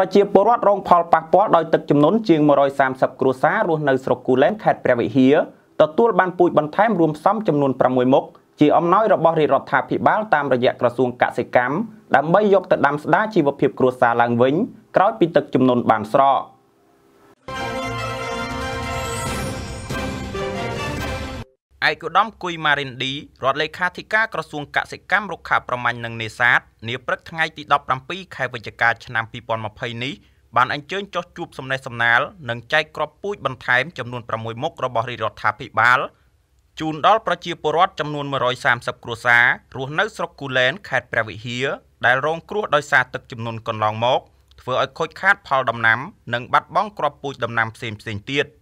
ប្រជាពលរដ្ឋរងផលប៉ះពាល់ដោយទឹកចំនួនជាង130គ្រួសាររស់នៅស្រុកគូលែនខេត្តព្រះវិហារទទួលបានពូជបន្ថែមរួមផ្សំចំនួន6មុខជាអំណោយរបស់រាជរដ្ឋាភិបាលតាមរយៈក្រសួងកសិកម្មដើម្បីយកទៅដាំស្ដារជីវភាពគ្រួសារឡើងវិញក្រោយពីទឹកចំនួនបានស្រក។ឯកឧត្តមគុយម៉ារិនឌីរដ្ឋលេខាធិការក្រសួងកសិកម្មរុក្ខាប្រមាញ់និងនេសាទនាព្រឹកថ្ងៃទី17ខែវិច្ឆិកាឆ្នាំ2020នេះបានអញ្ជើញចុះជួបសំណេះសំណាល និងចែកគ្រាប់ពូជបន្ថែម ចំនួន6មុខរបស់រាជរដ្ឋាភិបាលជូនដល់ប្រជាពលរដ្ឋចំនួន130គ្រួសាររស់នៅស្រុកគូលែនខេត្តព្រះវិហារដែលរងគ្រោះដោយសារទឹកចំនួនកន្លងមកធ្វើឲ្យខូចខាតផលដំណាំនិងបាត់បង់គ្រាប់ពូជដំណាំផ្សេងៗទៀត។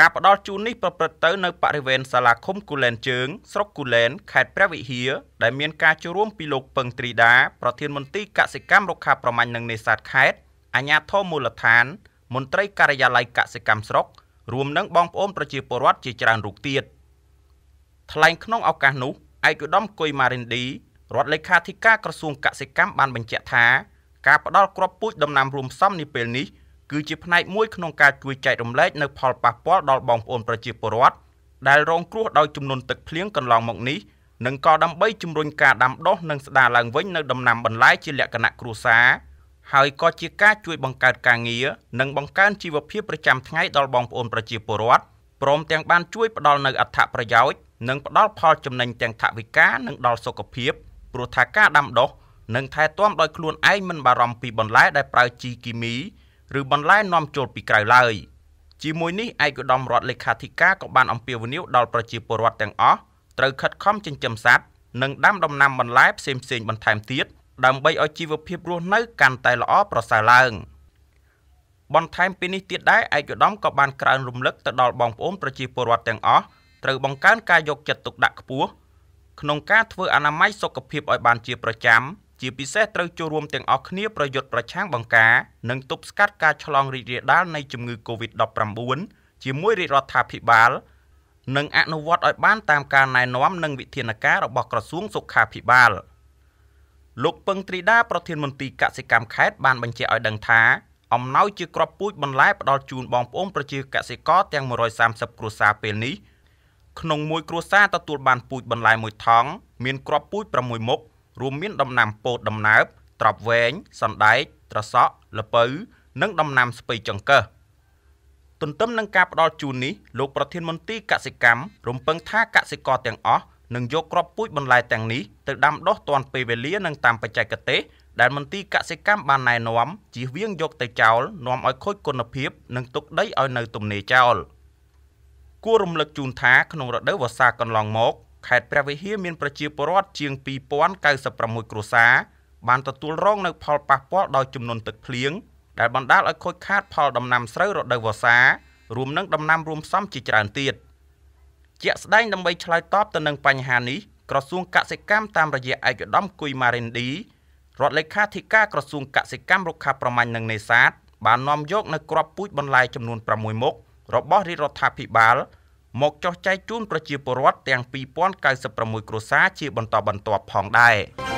ការផ្ដល់ជូននេះប្រព្រឹត្តទៅនៅបរិវេណសាលាឃុំគូលែនជើងស្រុកគូលែនខេត្តព្រះវិហារដែលមានការចូលរួមពីលោកពឹងត្រីដាប្រធានមន្ត្រីកសិកម្មរុក្ខាប្រមាញ់និងនេសាទខេត្តអាជ្ញាធរមូលដ្ឋាន មន្ត្រីការិយាល័យកសិកម្មស្រុករួមនឹងបងប្អូនប្រជាពលរដ្ឋជាច្រើនរូបទៀតថ្លែងក្នុងឱកាសនោះឯកឧត្តមកុយម៉ារិនឌីរដ្ឋលេខាធិការក្រសួងកសិកម្មបានបញ្ជាក់ថា ការផ្ដល់គ្រាប់ពូជដំណាំរួមផ្សំនាពេលនេះគឺជាផ្នែកមួយក្នុងការជួយចែករំលែកនៅផលប៉ះពាល់ដល់បងប្អូនប្រជាពលរដ្ឋដែលរងគ្រោះដោយចំនួនទឹកភ្លៀងកន្លងមកនេះនិងក៏ដើម្បីជំរុញការដាំដុះនិងស្ដារឡើងវិញនៅដំណាំបន្លែជាលក្ខណៈគ្រួសារហើយក៏ជាការជួយបង្កើតការងារនិងបង្កើនជីវភាពប្រចាំថ្ងៃដល់បងប្អូនប្រជាពលរដ្ឋព្រមទាំងបានជួយផ្ដល់នូវអត្ថប្រយោជន៍និងផ្ដល់ផលចំណេញទាំងថវិកានិងដល់សុខភាពព្រោះថាការដាំដុះនិងថែទាំដោយខ្លួនឯងមិនបារម្ភពីបន្លែដែលប្រើជីគីមីឬបន្លែនាំចូលពីក្រៅឡើយជាមួយនេះឯកឧត្តមរដ្ឋលេខាធិការក៏បាន អំពាវនាវដល់ប្រជាពលរដ្ឋទាំងអស់ត្រូវខិតខំចិញ្ចឹមសត្វនិងដាំដំណាំបន្លែផ្សេងៗបន្ថែមទៀតដើម្បីឲ្យជីវភាពរស់នៅកាន់តែល្អប្រសើរឡើង។បន្ថែមពីនេះទៀតដែរឯកឧត្តមក៏បានក្រើន រំលឹកទៅដល់បងប្អូនប្រជាពលរដ្ឋទាំងអស់ត្រូវបង្កើនការយកចិត្តទុកដាក់ខ្ពស់ក្នុងការធ្វើអនាម័យសុខភាពឲ្យបានជាប្រចាំជាពិសេសត្រូវចូលរួមទាំងអស់គ្នាប្រយុទ្ធប្រឆាំងបង្ការនិងទប់ស្កាត់ការឆ្លងរីករាលដាលនៃជំងឺ Covid-19 ជាមួយរាជរដ្ឋាភិបាលនិងអនុវត្តឲ្យបាន តាមការណែនាំ និងវិធានការរបស់ក្រសួងសុខាភិបាល លោកពឹងត្រីដាប្រធានមន្ត្រីកសិកម្មខេត្តបានបញ្ជាក់ឲ្យដឹងថាអំណោយជាគ្រាប់ពូជបន្លែផ្ដល់ជូនបងប្អូនប្រជា កសិករទាំង130គ្រួសារពេលនេះក្នុងមួយគ្រួសារទទួលបានពូជបន្លែមួយថង់មានគ្រាប់ពូជ6មុខរួមមានដំណាំពោតដំណើបត្រប់វែងសណ្ដែកត្រសក់ល្ពៅ និង ដំណាំស្ពៃចង្កឹះទន្ទឹមនឹងការផ្ដល់ជូននេះលោកប្រធានមន្ត្រីកសិកម្មរំពឹងថាកសិករទាំងអស់នឹងយកគ្រាប់ពូជបន្លែទាំងនេះទៅដាំដុះទាន់ពេលវេលានិងតាមបច្ចេកទេសដែលមន្ត្រីកសិកម្មបានណែនាំជៀសវាងយកទៅចោលនាំឲ្យខូចគុណភាពនិងទុកដីឲ្យនៅទំនេរចោលគួររំលឹកជូនថាក្នុងរដូវវស្សាកន្លងមកខេត្តព្រះវិហារមានប្រជាពលរដ្ឋជាង2096គ្រួសារបានទទួលរង នៅ ផលប៉ះពាល់ដោយចំនួនទឹកភ្លៀងដែលបណ្ដាលឲ្យខូចខាតផលដំណាំស្រូវរដូវវស្សារួមនឹងដំណាំរួមផ្សំជាច្រើនទៀតជាក់ស្ដែងដើម្បីឆ្លើយតបទៅនឹងបញ្ហានេះក្រសួងកសិកម្មតាមរយៈឯកឧត្តមគុយម៉ារិនឌីរដ្ឋលេខាធិការក្រសួងកសិកម្មរុក្ខាប្រមាញ់និងនេសាទបាននាំយកនៅក្របពូជបន្លែចំនួន6មុខរបស់រាជរដ្ឋាភិបាលមកចុះចែកជូនប្រជាពលរដ្ឋទាំង2096គ្រួសារជា បន្តបន្ទាប់ផងដែរ។